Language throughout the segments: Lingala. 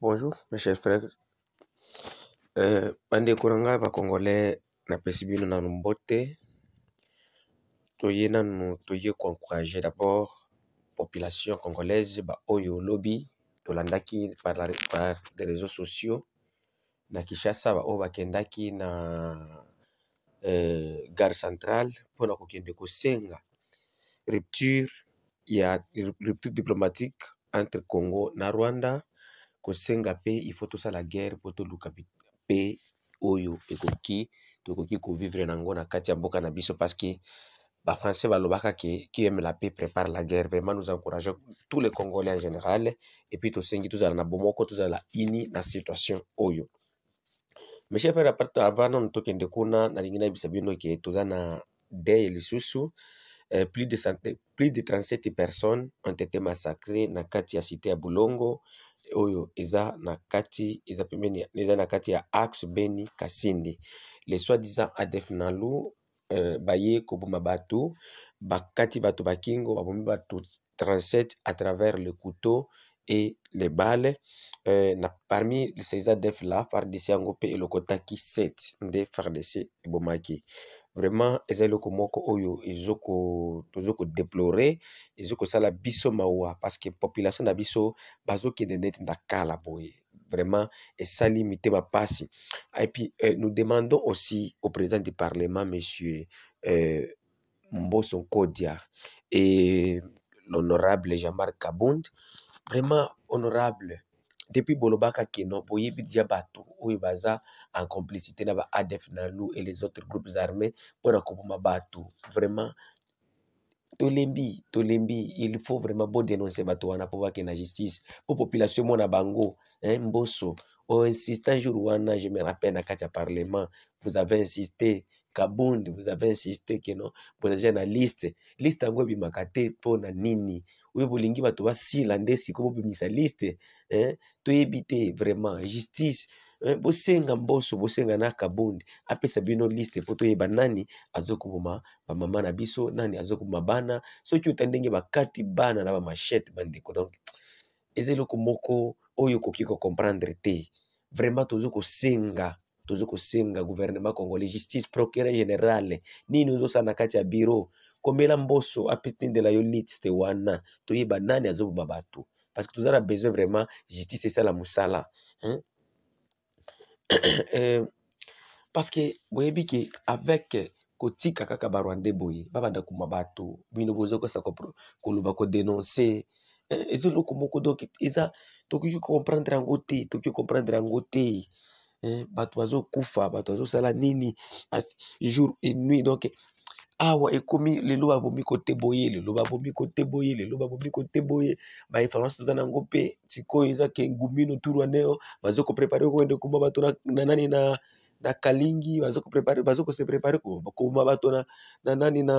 Bonjour mes chers frères euh, bandeko na ngai bacongolais napesi bino nanu mbote toye nanu toye koencourage d'abord population congolaise baoyo lobi tolandaki par, la, par des réseaux sociaux na kinshasa baoyo bakendaki na eh, gare centrale mpona kokende kosenga rupture ya rupture diplomatique entre congo na rwanda kosenga pe ifo tosala guerre mpo toluka pe oyo ekoki tokoki kovivre nango na kati ya mboka na biso parceke bafrançais balobaka ke qui aime la paix prépare la guerre vraiment nous encourageons tous les congolais en général et puis tosengi tozala na bomoko tozala ini na situation oyo mes chers frères apart abana tokende kuna nalingi nayebisa bino ke toza na deye lisusu Eh, plus, de, plus de 37 personnes ont été massacrées na kati ya cité ya Bulongo oyo eza na kati eza pembeni eza na kati ya axe Beni Kasindi les soi-disant ADF Nalu eh, baye koboma bato bakati bato bakingo babomi bato 37 à travers le couteau et les balles euh, na, parmi ces ADF là FARDC yango mpe elokotaki 7 nde FARDC ebomaki vraiment je eloko moko oyo tozo kodeplore eza kosala biso mawa que population na biso est neti na kala boye vraiment limite ma passion ah, Et puis, euh, nous demandons aussi au président du parlement monsieur euh, Kodia et l'honorable jean-marc kabund vraiment honorable depuis boloba ka keno boyebi deja bato oyo baza en complicité na ba adf nalu et les autres groupes armés mpona koboma bato vraiment tolembi tolembi il faut vraiment bodénonce bato wana mpo bakende na justice mpo population emona bango eh, mboso oinsiste un jour wana je me rappelle na kati ya parlement vous avez insisté kabundi vous avez insisté ke non bozaja na liste liste yango ebimaka te mpona nini oyo bolingi bato basila nde sikoyo bobimisa liste eh? toyebi te vraiment justice eh? bosenga mboso bosenga na kabundi apesa bino liste mpo toyeba nani azokoboma bamama na biso nani azokoboma bana soki ota ndenge bakati bana na bamashete bandeko donc eza eloko moko oyo okoki kocomprendre te vraiment toza kosenga tozo kosenga gouvernement congolais justice procureur general nini ozosala na kati ya bureau komela mboso apetindela yo liste wana toyeba nani azoboma bato parce que toza na besoin vraiment justice esala mosala hein? eh, parce que boyebi ke avec kotika kaka barwande boye babanda kuma bato bino boza kosa koloba kodenonse eza eloko moko donk eza tokoki comprendre yango te tokoki comprendre yango te Eh, bato bazokufa bato bazosala nini ah, jour et nuit donc awa ekomi lelo babomi kote boye lelo babomi kote boye lelo babomi kote boye bainformation toza nango mpe sikoyo eza ke ngumi noturu waneo bazokoprepare kokende kuma bato na nani na, na kalingi bazokose prepare kokoma bato na, na nani na,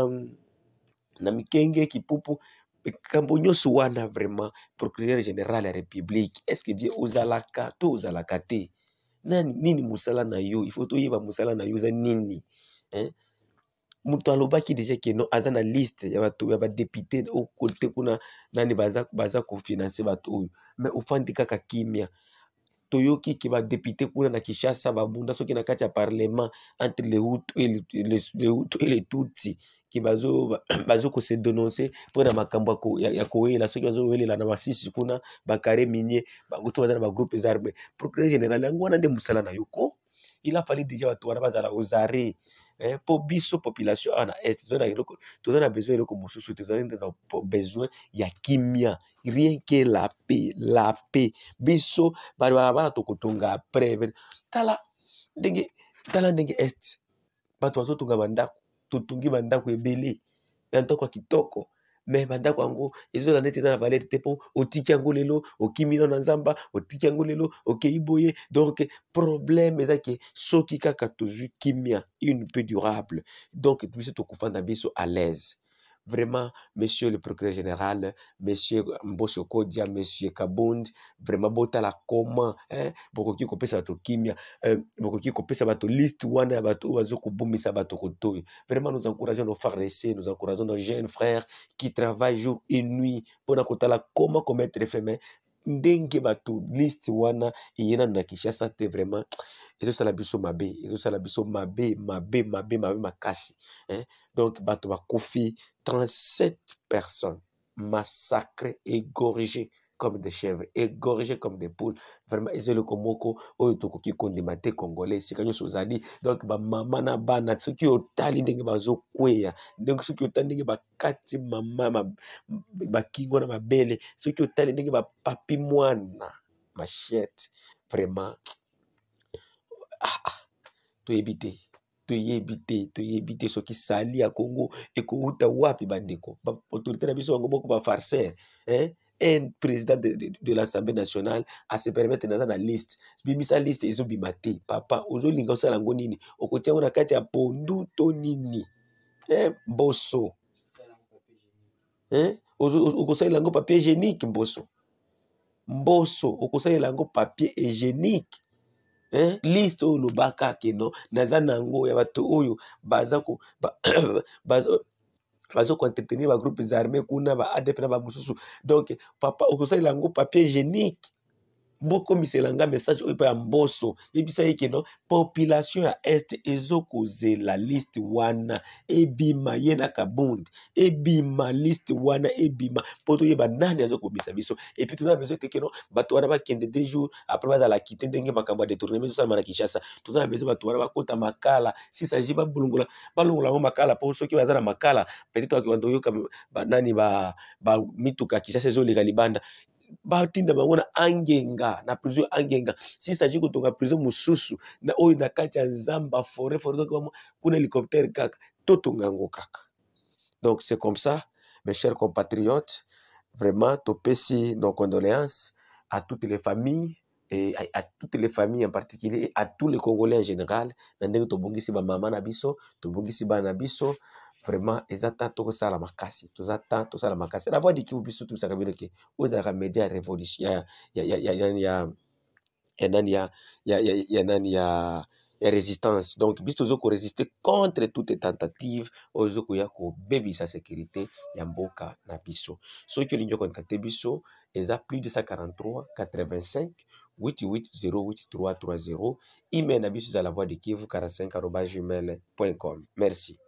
na mikenge kipupu makambo nyonso wana vraiment procureur général ya république estce que vie ozalaka to ozalaka te nani nini mosala na yo ifo toyeba mosala na yo eza nini eh? moto alobaki deja ke non aza na liste ya bato ya badepute okote kuna nani baza, baza kofinanse bato oyo me ofandi kaka kimia toyoki ke badepute kuna na kinshasa babunda soki na kati ya parlement entre le hutu e le tutsi soki bazokosa denonse mpona makambo ya koyela soki bazowelela na basisi kuna bakare minier bango to baza na bagroupe arme procureur général yango wana nde mosala na yo ko il a fali deja bato wana bazala ozare mpo biso population awa na est toza na besoin eloko mosusu toza na besoin ya kimia rien que la paix la paix biso balabala tokotonga apres tala ndenge tala ndenge est bato bazotonga bandako totongi bandako ebele bandako ya kitoko me bandako yango ezozala neti eza na valere te mpo otiki yango lelo okimi nao na nzamba otiki yango lelo okei boye donc problème ezaki soki kaka tozwi kimia une peu durable donc biso tokofanda biso à l'aise Vraiment, monsieur le procureur général, monsieur Mbosoko Dia, monsieur Kabund, vraiment, botala comment, hein, bokoki kopesa bato kimia, euh, bokoki kopesa bato liste wana ya bato oyo bazo kobomisa bato kotoyo. Vraiment, nous encourageons nos frères et nous encourageons nos jeunes frères qui travaillent jour et nuit mpona la comment commettre fin, mais ndenge bato liste wana eye nano na ça te vraiment ezosala biso mabe ezosala biso mabe mabe mabe mabe makasi eh? donc bato bakufi 37 personnes massacrées, égorgées comme des chèvres, égorgées comme des poules. Vraiment, le komoko, kondimate congolais, Donc, maman na bana, tali, ndenge maman, ndenge ndenge kati mama mabele, ndenge papi mwana machette vraiment, ah, ah, toyebi te toyebi te soki sali ya kongo ekowuta wapi bandeko baautorité na biso bango moko bafarceur eh? un président de, de, de l'assemblée nationale ase permettre naza na liste bimisa liste ezobima te papa ozolinga osala yango nini okotia yango na kati ya pondu to nini eh? mboso eh? okosalela yango papier génique mboso mboso okosalela yango papier hygiénique eh? liste oyo loba kaka non naza na yango ya bato oyo baza ko, ba, bazokoentretenir bagroupe armé kuna ba adf na bamosusu donc papa okosalela yango papier génique bokomisela nga message oyo mpe ya mboso yebisa ye ke no population ya este ezokozela liste wana ebima ye na kabundi ebima liste wana ebima mpo toyeba nani azokomisa biso epui toza na besoin te ke no bato wana bakende de jour apres bazalaki te ndenge makambo ya détournement ezosalama na kinshasa toza na besoin bato wana bakota makala sisagi balongola balongola yango makala mpo soki baza na makala peut-être bato oyoka banani bamituka kinshasa ezoleka libanda batinda bango na angenga na prison angenga sisagi kotonga prison mosusu na oyo na kati ya nzamba foret foret kuna hélicoptère kaka totonga yango kaka donc c'est comme ça mes chers compatriotes vraiment topesi nos condoléances à toutes les familles et à, à toutes les familles en particulier et à tous les congolais en général na ndenge tobongisi bamama na biso tobongisi bana na biso vraiment eza temps tokosala makasi toza temps la makasi La voi d'équipe biso tobisaka bino ke que ezalaka media ya révolution ya nani ya nani ya ya résistance donc biso tozo résister contre toutes tentatives, qu'il y oyo ozo baby sa sécurité ya mboka na biso soki olingi okontakte biso a plus de 143 85 8330. email na biso la voix de kivu 45 gmail com merci